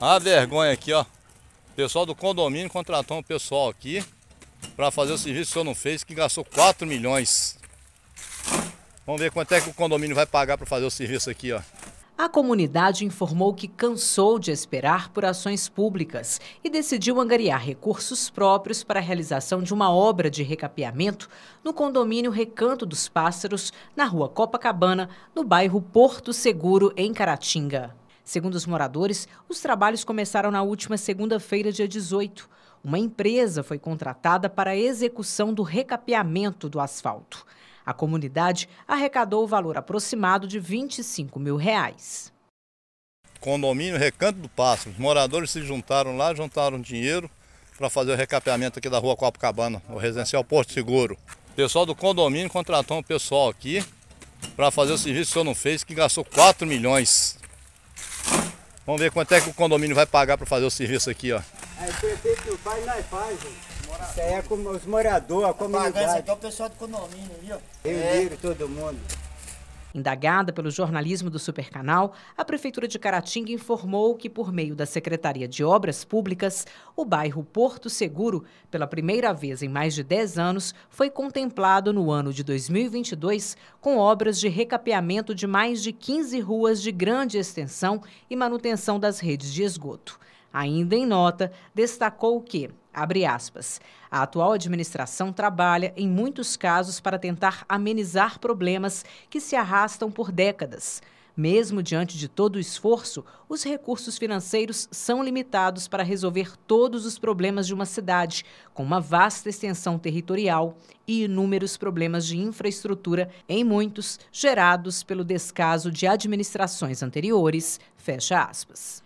A vergonha aqui, ó. O pessoal do condomínio contratou um pessoal aqui para fazer o serviço que o senhor não fez, que gastou 4 milhões. Vamos ver quanto é que o condomínio vai pagar para fazer o serviço aqui, ó. A comunidade informou que cansou de esperar por ações públicas e decidiu angariar recursos próprios para a realização de uma obra de recapeamento no condomínio Recanto dos Pássaros, na rua Copacabana, no bairro Porto Seguro, em Caratinga. Segundo os moradores, os trabalhos começaram na última segunda-feira, dia 18. Uma empresa foi contratada para a execução do recapeamento do asfalto. A comunidade arrecadou o valor aproximado de 25 mil reais. Condomínio Recanto do Pássaro. Os moradores se juntaram lá, juntaram dinheiro para fazer o recapeamento aqui da rua Copacabana, o residencial Porto Seguro. O pessoal do condomínio contratou um pessoal aqui para fazer o serviço que o senhor não fez, que gastou 4 milhões. Vamos ver quanto é que o condomínio vai pagar para fazer o serviço aqui, ó. Aí é o prefeito não faz, nós faz, gente. Isso aí é com os moradores, a tá comunidade. Pagando, então é o pessoal do condomínio, viu? Eu é. todo mundo. Indagada pelo jornalismo do Supercanal, a Prefeitura de Caratinga informou que, por meio da Secretaria de Obras Públicas, o bairro Porto Seguro, pela primeira vez em mais de 10 anos, foi contemplado no ano de 2022 com obras de recapeamento de mais de 15 ruas de grande extensão e manutenção das redes de esgoto. Ainda em nota, destacou que Abre aspas. A atual administração trabalha, em muitos casos, para tentar amenizar problemas que se arrastam por décadas. Mesmo diante de todo o esforço, os recursos financeiros são limitados para resolver todos os problemas de uma cidade, com uma vasta extensão territorial e inúmeros problemas de infraestrutura, em muitos gerados pelo descaso de administrações anteriores. Fecha aspas.